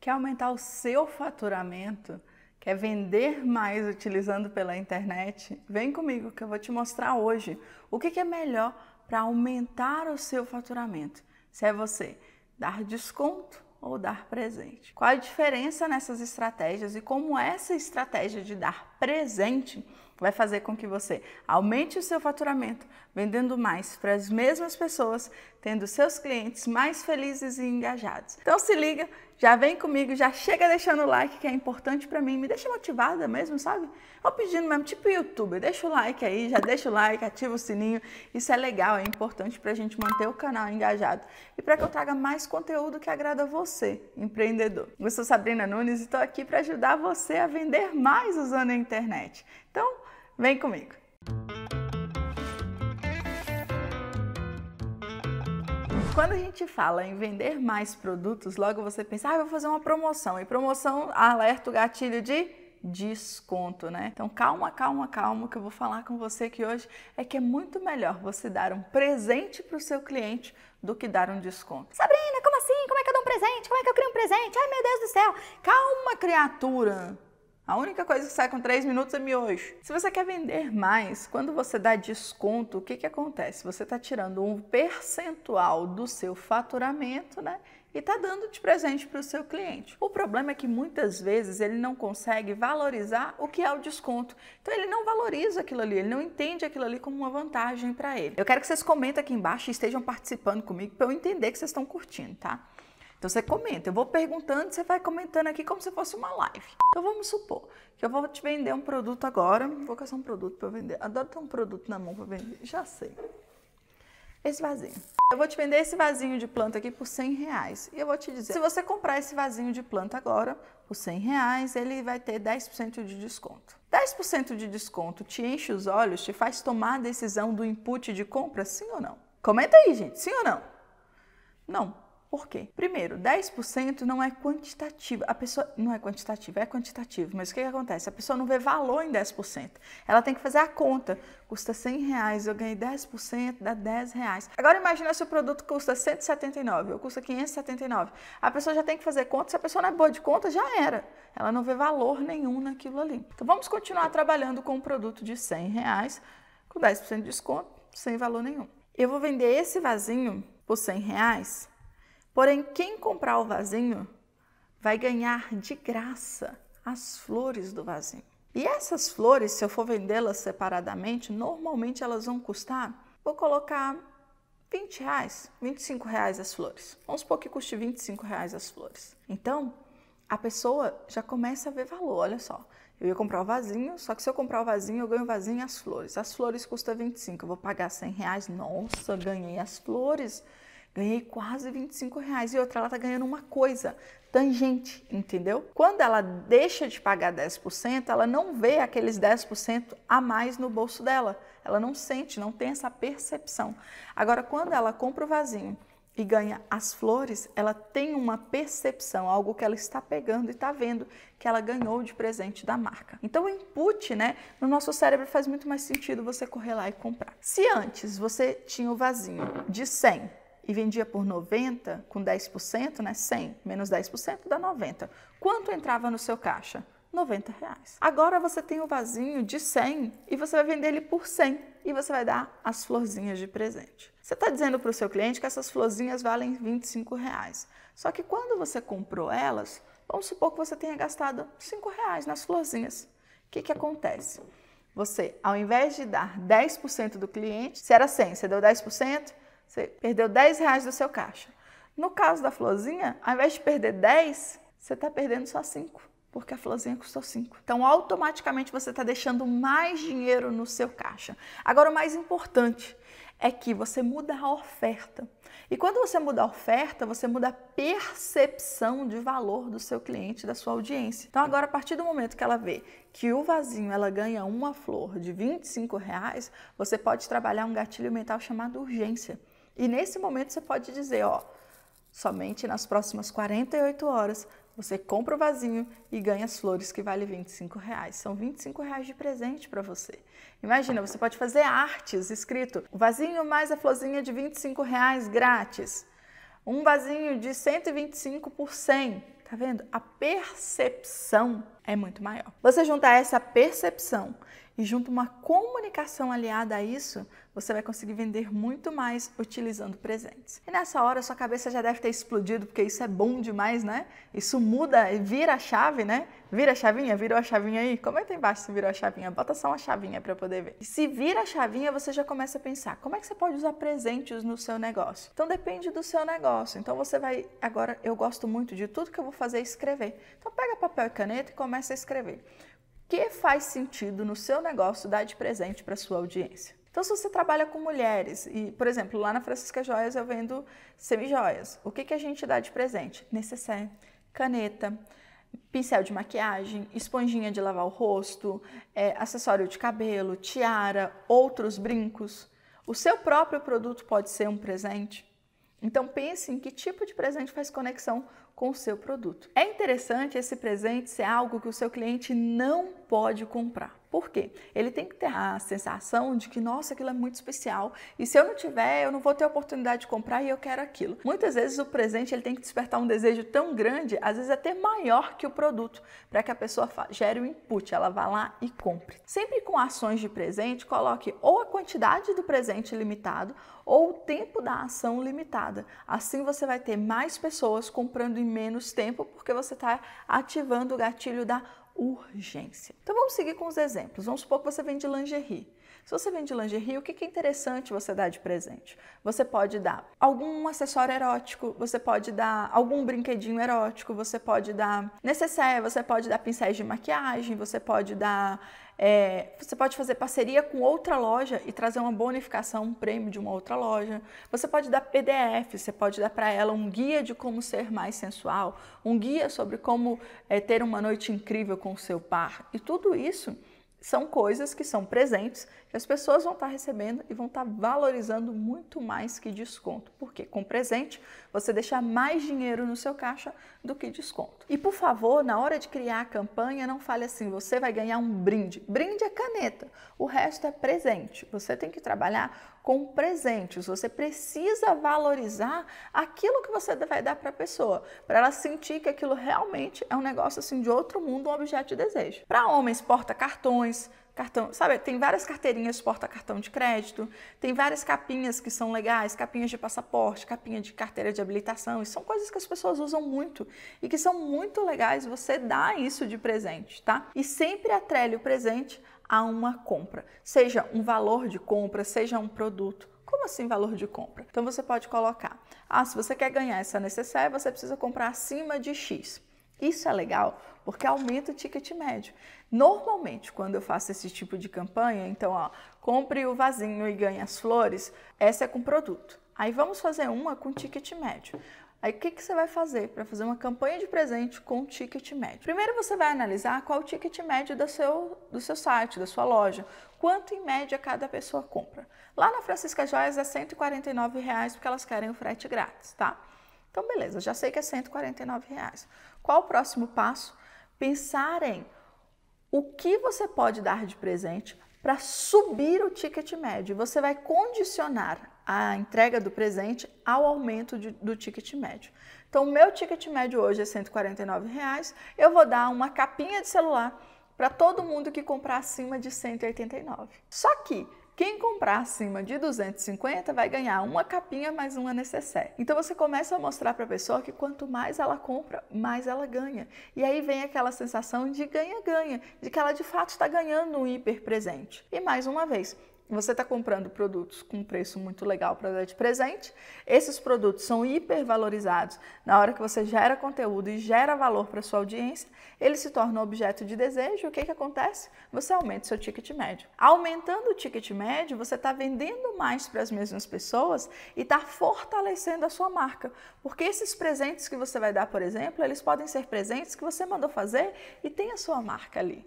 Quer aumentar o seu faturamento? Quer vender mais utilizando pela internet? Vem comigo que eu vou te mostrar hoje o que é melhor para aumentar o seu faturamento. Se é você dar desconto ou dar presente. Qual a diferença nessas estratégias e como essa estratégia de dar presente vai fazer com que você aumente o seu faturamento, vendendo mais para as mesmas pessoas, tendo seus clientes mais felizes e engajados. Então se liga já vem comigo, já chega deixando o like que é importante para mim, me deixa motivada mesmo, sabe? Vou pedindo mesmo, tipo youtuber, deixa o like aí, já deixa o like, ativa o sininho. Isso é legal, é importante para a gente manter o canal engajado e para que eu traga mais conteúdo que agrada você, empreendedor. Eu sou Sabrina Nunes e estou aqui para ajudar você a vender mais usando a internet. Então, vem comigo. quando a gente fala em vender mais produtos, logo você pensa, ah, eu vou fazer uma promoção. E promoção alerta o gatilho de desconto, né? Então calma, calma, calma, que eu vou falar com você que hoje é que é muito melhor você dar um presente para o seu cliente do que dar um desconto. Sabrina, como assim? Como é que eu dou um presente? Como é que eu crio um presente? Ai, meu Deus do céu! Calma, criatura! A única coisa que sai com 3 minutos é miojo. Se você quer vender mais, quando você dá desconto, o que, que acontece? Você está tirando um percentual do seu faturamento, né? e está dando de presente para o seu cliente. O problema é que muitas vezes ele não consegue valorizar o que é o desconto. Então ele não valoriza aquilo ali, ele não entende aquilo ali como uma vantagem para ele. Eu quero que vocês comentem aqui embaixo e estejam participando comigo para eu entender que vocês estão curtindo, tá? Então você comenta, eu vou perguntando, você vai comentando aqui como se fosse uma live. Então vamos supor que eu vou te vender um produto agora, vou caçar um produto para vender. Adoro ter um produto na mão para vender, já sei. Esse vasinho. Eu vou te vender esse vasinho de planta aqui por 100 reais. E eu vou te dizer, se você comprar esse vasinho de planta agora por 100 reais, ele vai ter 10% de desconto. 10% de desconto te enche os olhos, te faz tomar a decisão do input de compra, sim ou não? Comenta aí, gente, sim ou não? Não. Por quê? Primeiro, 10% não é quantitativo. A pessoa não é quantitativo, é quantitativo, mas o que, que acontece? A pessoa não vê valor em 10%. Ela tem que fazer a conta. Custa 100 reais, eu ganhei 10%, dá 10 reais. Agora imagina se o produto custa 179 ou custa 579. A pessoa já tem que fazer conta, se a pessoa não é boa de conta, já era. Ela não vê valor nenhum naquilo ali. Então vamos continuar trabalhando com um produto de 100 reais, com 10% de desconto, sem valor nenhum. Eu vou vender esse vasinho por 100 reais Porém, quem comprar o vasinho vai ganhar de graça as flores do vasinho. E essas flores, se eu for vendê-las separadamente, normalmente elas vão custar, vou colocar 20 reais, 25 reais as flores. Vamos supor que custe 25 reais as flores. Então, a pessoa já começa a ver valor, olha só. Eu ia comprar o vasinho, só que se eu comprar o vasinho, eu ganho o vasinho e as flores. As flores custa 25, eu vou pagar 100 reais. Nossa, ganhei as flores Ganhei quase 25 reais. E outra, ela tá ganhando uma coisa tangente, entendeu? Quando ela deixa de pagar 10%, ela não vê aqueles 10% a mais no bolso dela. Ela não sente, não tem essa percepção. Agora, quando ela compra o vasinho e ganha as flores, ela tem uma percepção, algo que ela está pegando e está vendo que ela ganhou de presente da marca. Então, o input, né, no nosso cérebro faz muito mais sentido você correr lá e comprar. Se antes você tinha o vasinho de 100 e vendia por 90, com 10%, né? 100 menos 10% dá 90. Quanto entrava no seu caixa? 90 reais. Agora você tem o um vasinho de 100 e você vai vender ele por 100 e você vai dar as florzinhas de presente. Você está dizendo para o seu cliente que essas florzinhas valem 25 reais. Só que quando você comprou elas, vamos supor que você tenha gastado 5 reais nas florzinhas. O que, que acontece? Você, ao invés de dar 10% do cliente, se era 100, você deu 10%, você perdeu 10 reais do seu caixa. No caso da florzinha, ao invés de perder 10, você está perdendo só 5, porque a florzinha custou 5. Então, automaticamente você está deixando mais dinheiro no seu caixa. Agora, o mais importante é que você muda a oferta. E quando você muda a oferta, você muda a percepção de valor do seu cliente, da sua audiência. Então, agora, a partir do momento que ela vê que o vasinho ela ganha uma flor de 25 reais, você pode trabalhar um gatilho mental chamado urgência. E nesse momento você pode dizer, ó, somente nas próximas 48 horas você compra o vasinho e ganha as flores que vale 25 reais. São 25 reais de presente para você. Imagina, você pode fazer artes escrito o vasinho mais a florzinha de 25 reais grátis. Um vasinho de 125 por 100. Tá vendo? A percepção é muito maior. Você juntar essa percepção e junto uma comunicação aliada a isso, você vai conseguir vender muito mais utilizando presentes. E nessa hora sua cabeça já deve ter explodido, porque isso é bom demais, né? Isso muda, e vira a chave, né? Vira a chavinha, virou a chavinha aí? Comenta embaixo se virou a chavinha, bota só uma chavinha para poder ver. E se vira a chavinha, você já começa a pensar, como é que você pode usar presentes no seu negócio? Então depende do seu negócio. Então você vai, agora eu gosto muito de tudo que eu vou fazer é escrever. Então pega papel e caneta e começa a escrever que faz sentido no seu negócio dar de presente para sua audiência. Então, se você trabalha com mulheres, e, por exemplo, lá na Francisca Joias eu vendo semijoias, o que, que a gente dá de presente? Necessaire, caneta, pincel de maquiagem, esponjinha de lavar o rosto, é, acessório de cabelo, tiara, outros brincos. O seu próprio produto pode ser um presente. Então pense em que tipo de presente faz conexão com o seu produto. É interessante esse presente ser algo que o seu cliente não pode comprar. Por quê? Ele tem que ter a sensação de que, nossa, aquilo é muito especial e se eu não tiver, eu não vou ter a oportunidade de comprar e eu quero aquilo. Muitas vezes o presente ele tem que despertar um desejo tão grande, às vezes até maior que o produto, para que a pessoa gere o um input, ela vá lá e compre. Sempre com ações de presente, coloque ou a quantidade do presente limitado ou o tempo da ação limitada. Assim você vai ter mais pessoas comprando em menos tempo porque você está ativando o gatilho da urgência. Então vamos seguir com os exemplos. Vamos supor que você vende lingerie. Se você vende lingerie, o que é interessante você dar de presente? Você pode dar algum acessório erótico, você pode dar algum brinquedinho erótico, você pode dar necessaire, você pode dar pincéis de maquiagem, você pode dar é, você pode fazer parceria com outra loja e trazer uma bonificação, um prêmio de uma outra loja. Você pode dar PDF, você pode dar para ela um guia de como ser mais sensual, um guia sobre como é, ter uma noite incrível com o seu par. E tudo isso são coisas que são presentes, que as pessoas vão estar tá recebendo e vão estar tá valorizando muito mais que desconto. Porque com presente você deixa mais dinheiro no seu caixa do que desconto. E por favor, na hora de criar a campanha, não fale assim: você vai ganhar um brinde. Brinde é caneta, o resto é presente. Você tem que trabalhar com presentes. Você precisa valorizar aquilo que você vai dar para a pessoa, para ela sentir que aquilo realmente é um negócio assim de outro mundo, um objeto de desejo. Para homens, porta cartões, cartão, sabe? Tem várias carteirinhas porta cartão de crédito, tem várias capinhas que são legais, capinhas de passaporte, capinha de carteira de habilitação, e são coisas que as pessoas usam muito e que são muito legais. Você dá isso de presente, tá? E sempre atrele o presente a uma compra, seja um valor de compra, seja um produto. Como assim valor de compra? Então você pode colocar: ah, se você quer ganhar essa necessária, você precisa comprar acima de X. Isso é legal porque aumenta o ticket médio. Normalmente, quando eu faço esse tipo de campanha, então, ó, compre o vasinho e ganhe as flores, essa é com produto. Aí vamos fazer uma com ticket médio. Aí o que, que você vai fazer para fazer uma campanha de presente com ticket médio? Primeiro você vai analisar qual o ticket médio do seu, do seu site, da sua loja. Quanto em média cada pessoa compra. Lá na Francisca Joias é R$ porque elas querem o frete grátis, tá? Então beleza, já sei que é R$ Qual o próximo passo? Pensar em o que você pode dar de presente para subir o ticket médio. Você vai condicionar a entrega do presente ao aumento de, do ticket médio. Então, o meu ticket médio hoje é R$ reais. Eu vou dar uma capinha de celular para todo mundo que comprar acima de 189. Só que quem comprar acima de 250 vai ganhar uma capinha mais uma necessaire. Então você começa a mostrar para a pessoa que quanto mais ela compra, mais ela ganha. E aí vem aquela sensação de ganha-ganha, de que ela de fato está ganhando um hiper presente. E mais uma vez, você está comprando produtos com preço muito legal para dar de presente. Esses produtos são hipervalorizados na hora que você gera conteúdo e gera valor para sua audiência. Ele se torna objeto de desejo. O que, que acontece? Você aumenta seu ticket médio. Aumentando o ticket médio, você está vendendo mais para as mesmas pessoas e está fortalecendo a sua marca, porque esses presentes que você vai dar, por exemplo, eles podem ser presentes que você mandou fazer e tem a sua marca ali.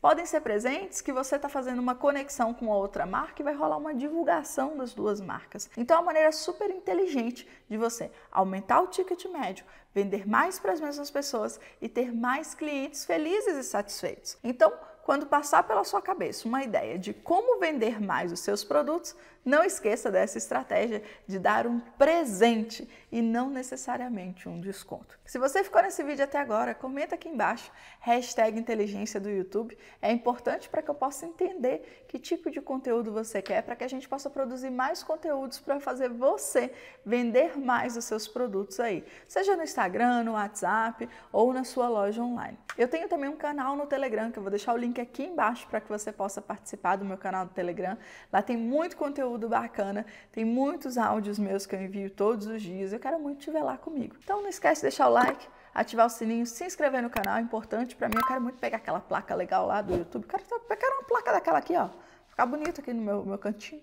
Podem ser presentes que você está fazendo uma conexão com a outra marca e vai rolar uma divulgação das duas marcas. Então, é uma maneira super inteligente de você aumentar o ticket médio, vender mais para as mesmas pessoas e ter mais clientes felizes e satisfeitos. Então, quando passar pela sua cabeça uma ideia de como vender mais os seus produtos, não esqueça dessa estratégia de dar um presente e não necessariamente um desconto. Se você ficou nesse vídeo até agora, comenta aqui embaixo, hashtag inteligência do YouTube. É importante para que eu possa entender que tipo de conteúdo você quer, para que a gente possa produzir mais conteúdos para fazer você vender mais os seus produtos aí, seja no Instagram, no WhatsApp ou na sua loja online. Eu tenho também um canal no Telegram, que eu vou deixar o link aqui embaixo para que você possa participar do meu canal do Telegram. Lá tem muito conteúdo conteúdo bacana. Tem muitos áudios meus que eu envio todos os dias. Eu quero muito te ver lá comigo. Então não esquece de deixar o like, ativar o sininho, se inscrever no canal, é importante para mim. Eu quero muito pegar aquela placa legal lá do YouTube. Eu quero, quero uma placa daquela aqui, ó. Ficar bonito aqui no meu, meu cantinho.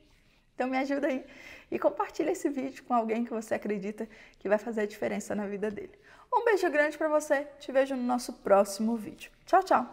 Então me ajuda aí e compartilha esse vídeo com alguém que você acredita que vai fazer a diferença na vida dele. Um beijo grande para você. Te vejo no nosso próximo vídeo. Tchau, tchau.